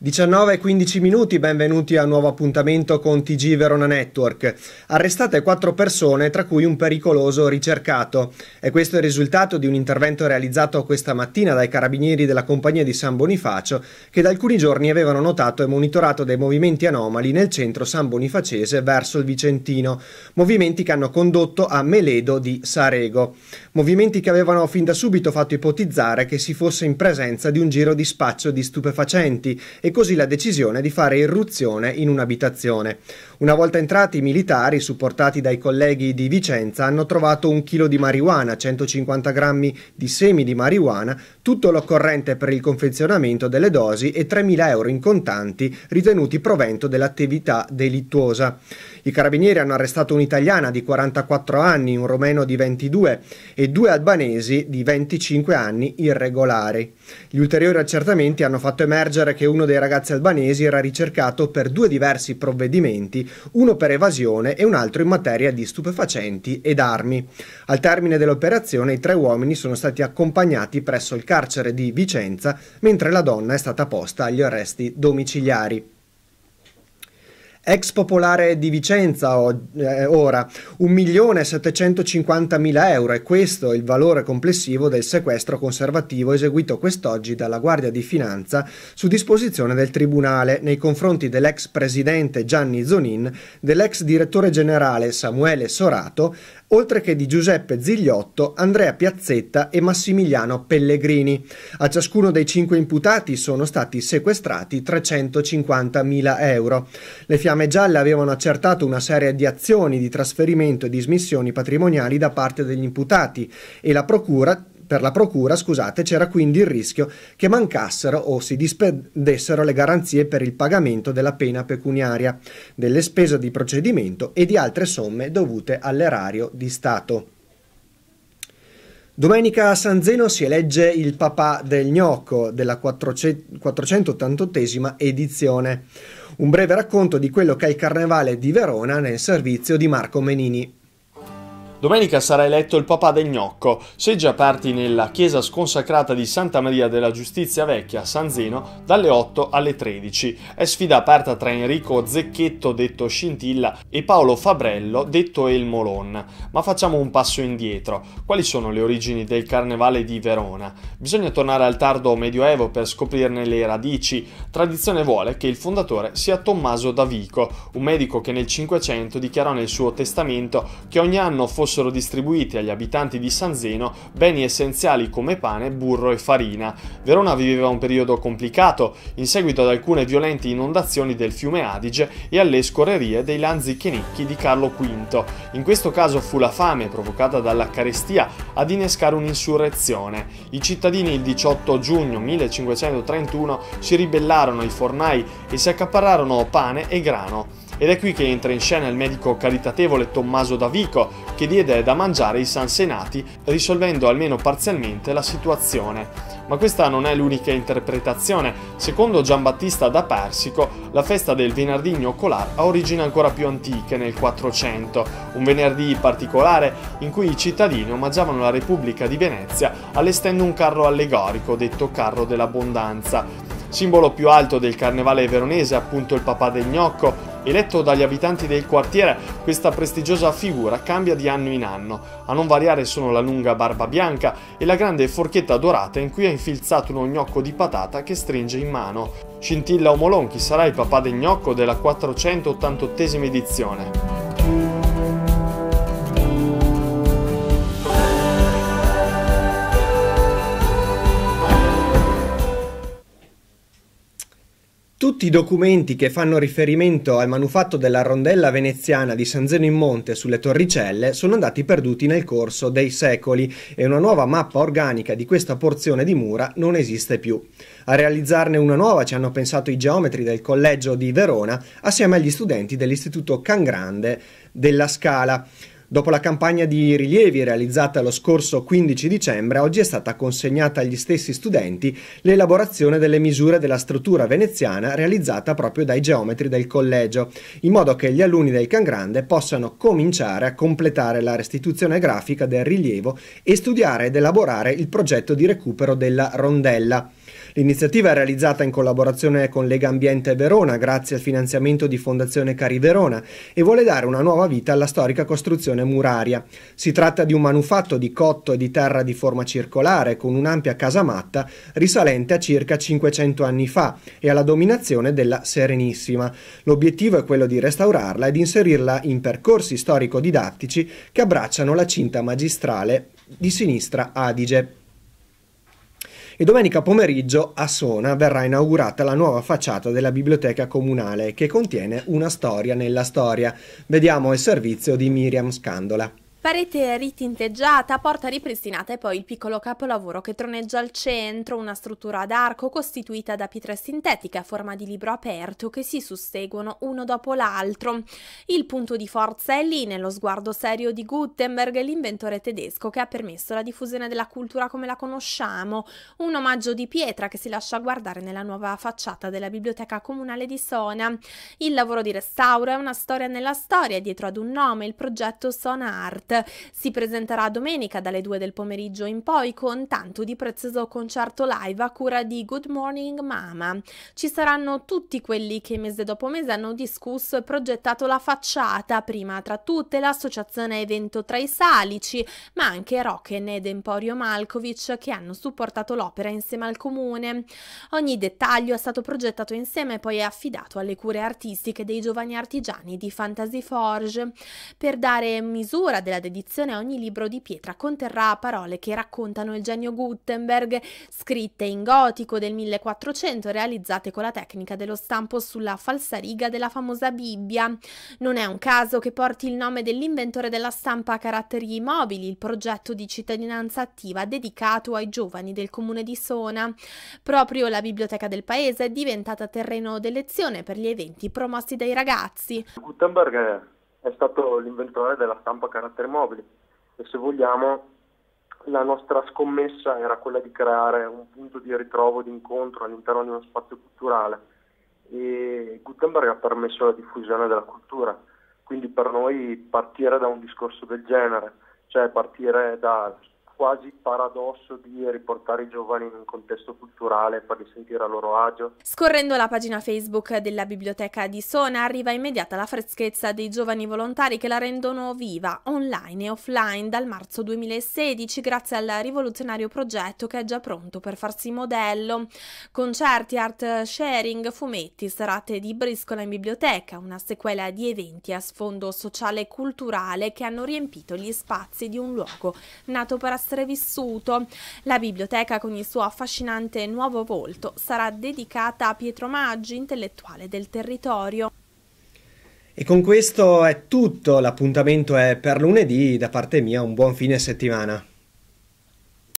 19 e 15 minuti, benvenuti a un nuovo appuntamento con TG Verona Network. Arrestate quattro persone, tra cui un pericoloso ricercato. E questo è il risultato di un intervento realizzato questa mattina dai carabinieri della compagnia di San Bonifacio, che da alcuni giorni avevano notato e monitorato dei movimenti anomali nel centro san bonifacese verso il Vicentino, movimenti che hanno condotto a Meledo di Sarego. Movimenti che avevano fin da subito fatto ipotizzare che si fosse in presenza di un giro di spaccio di stupefacenti e così la decisione di fare irruzione in un'abitazione. Una volta entrati i militari, supportati dai colleghi di Vicenza, hanno trovato un chilo di marijuana, 150 grammi di semi di marijuana, tutto l'occorrente per il confezionamento delle dosi e 3.000 euro in contanti ritenuti provento dell'attività delittuosa. I carabinieri hanno arrestato un'italiana di 44 anni, un romeno di 22 e due albanesi di 25 anni irregolari. Gli ulteriori accertamenti hanno fatto emergere che uno dei ragazzi albanesi era ricercato per due diversi provvedimenti, uno per evasione e un altro in materia di stupefacenti ed armi. Al termine dell'operazione i tre uomini sono stati accompagnati presso il carcere carcere di Vicenza, mentre la donna è stata posta agli arresti domiciliari ex popolare di Vicenza eh, ora 1.750.000 euro e questo è il valore complessivo del sequestro conservativo eseguito quest'oggi dalla Guardia di Finanza su disposizione del Tribunale nei confronti dell'ex presidente Gianni Zonin, dell'ex direttore generale Samuele Sorato, oltre che di Giuseppe Zigliotto, Andrea Piazzetta e Massimiliano Pellegrini. A ciascuno dei cinque imputati sono stati sequestrati 350.000 euro. Le fiamme Fiamme Gialle avevano accertato una serie di azioni di trasferimento e dismissioni patrimoniali da parte degli imputati e la procura per la procura, scusate, c'era quindi il rischio che mancassero o si disperdessero le garanzie per il pagamento della pena pecuniaria, delle spese di procedimento e di altre somme dovute all'erario di Stato. Domenica a San Zeno si elegge il papà del gnocco della 488esima edizione un breve racconto di quello che è il Carnevale di Verona nel servizio di Marco Menini. Domenica sarà eletto il papà del gnocco. Se già parti nella chiesa sconsacrata di Santa Maria della Giustizia Vecchia a San Zeno dalle 8 alle 13. È sfida aperta tra Enrico Zecchetto, detto Scintilla, e Paolo Fabrello, detto El Molon. Ma facciamo un passo indietro. Quali sono le origini del carnevale di Verona? Bisogna tornare al tardo medioevo per scoprirne le radici. Tradizione vuole che il fondatore sia Tommaso Davico, un medico che nel 500 dichiarò nel suo testamento che ogni anno fosse fossero distribuiti agli abitanti di San Zeno beni essenziali come pane, burro e farina. Verona viveva un periodo complicato in seguito ad alcune violenti inondazioni del fiume Adige e alle scorrerie dei lanzichenicchi di Carlo V. In questo caso fu la fame provocata dalla carestia ad innescare un'insurrezione. I cittadini il 18 giugno 1531 si ribellarono ai fornai e si accapararono pane e grano. Ed è qui che entra in scena il medico caritatevole Tommaso Davico, che diede da mangiare i sansenati, risolvendo almeno parzialmente la situazione. Ma questa non è l'unica interpretazione. Secondo Giambattista da Persico, la festa del venerdì gnoccolar ha origini ancora più antiche, nel 400, un venerdì particolare in cui i cittadini omaggiavano la Repubblica di Venezia allestendo un carro allegorico, detto carro dell'abbondanza. Simbolo più alto del carnevale veronese, appunto il papà del gnocco, Eletto dagli abitanti del quartiere, questa prestigiosa figura cambia di anno in anno. A non variare sono la lunga barba bianca e la grande forchetta dorata in cui ha infilzato uno gnocco di patata che stringe in mano. Scintilla Omolonchi sarà il papà del gnocco della 488 edizione. Tutti i documenti che fanno riferimento al manufatto della rondella veneziana di San Zeno in Monte sulle Torricelle sono andati perduti nel corso dei secoli e una nuova mappa organica di questa porzione di mura non esiste più. A realizzarne una nuova ci hanno pensato i geometri del Collegio di Verona assieme agli studenti dell'Istituto Can Grande della Scala. Dopo la campagna di rilievi realizzata lo scorso 15 dicembre, oggi è stata consegnata agli stessi studenti l'elaborazione delle misure della struttura veneziana realizzata proprio dai geometri del collegio, in modo che gli alunni del Can Grande possano cominciare a completare la restituzione grafica del rilievo e studiare ed elaborare il progetto di recupero della rondella. L'iniziativa è realizzata in collaborazione con Lega Ambiente Verona grazie al finanziamento di Fondazione Cari Verona e vuole dare una nuova vita alla storica costruzione muraria. Si tratta di un manufatto di cotto e di terra di forma circolare con un'ampia casamatta risalente a circa 500 anni fa e alla dominazione della Serenissima. L'obiettivo è quello di restaurarla ed inserirla in percorsi storico-didattici che abbracciano la cinta magistrale di sinistra Adige e domenica pomeriggio a Sona verrà inaugurata la nuova facciata della biblioteca comunale che contiene una storia nella storia. Vediamo il servizio di Miriam Scandola. Parete ritinteggiata, porta ripristinata e poi il piccolo capolavoro che troneggia al centro, una struttura ad arco costituita da pietre sintetiche a forma di libro aperto che si susseguono uno dopo l'altro. Il punto di forza è lì, nello sguardo serio di Gutenberg, l'inventore tedesco che ha permesso la diffusione della cultura come la conosciamo, un omaggio di pietra che si lascia guardare nella nuova facciata della biblioteca comunale di Sona. Il lavoro di restauro è una storia nella storia, dietro ad un nome, il progetto Sona Art Night. Si presenterà domenica dalle 2 del pomeriggio in poi con tanto di prezioso concerto live a cura di Good Morning Mama. Ci saranno tutti quelli che mese dopo mese hanno discusso e progettato la facciata, prima tra tutte l'associazione Evento Tra i Salici, ma anche Rocken ed Emporio Malkovic che hanno supportato l'opera insieme al comune. Ogni dettaglio è stato progettato insieme e poi è affidato alle cure artistiche dei giovani artigiani di Fantasy Forge. Per dare misura della della dedizione a ogni libro di pietra conterrà parole che raccontano il genio Gutenberg, scritte in gotico del 1400 realizzate con la tecnica dello stampo sulla falsariga della famosa Bibbia. Non è un caso che porti il nome dell'inventore della stampa a caratteri mobili, il progetto di cittadinanza attiva dedicato ai giovani del comune di Sona. Proprio la biblioteca del paese è diventata terreno d'elezione per gli eventi promossi dai ragazzi. Gutenberg è stato l'inventore della stampa a carattere mobile e se vogliamo la nostra scommessa era quella di creare un punto di ritrovo, di incontro all'interno di uno spazio culturale e Gutenberg ha permesso la diffusione della cultura, quindi per noi partire da un discorso del genere, cioè partire da quasi paradosso di riportare i giovani in un contesto culturale e farli sentire a loro agio. Scorrendo la pagina Facebook della biblioteca di Sona arriva immediata la freschezza dei giovani volontari che la rendono viva online e offline dal marzo 2016 grazie al rivoluzionario progetto che è già pronto per farsi modello. Concerti, art sharing, fumetti, serate di briscola in biblioteca, una sequela di eventi a sfondo sociale e culturale che hanno riempito gli spazi di un luogo nato per assistere essere vissuto. La biblioteca con il suo affascinante nuovo volto sarà dedicata a Pietro Maggi, intellettuale del territorio. E con questo è tutto, l'appuntamento è per lunedì, da parte mia un buon fine settimana.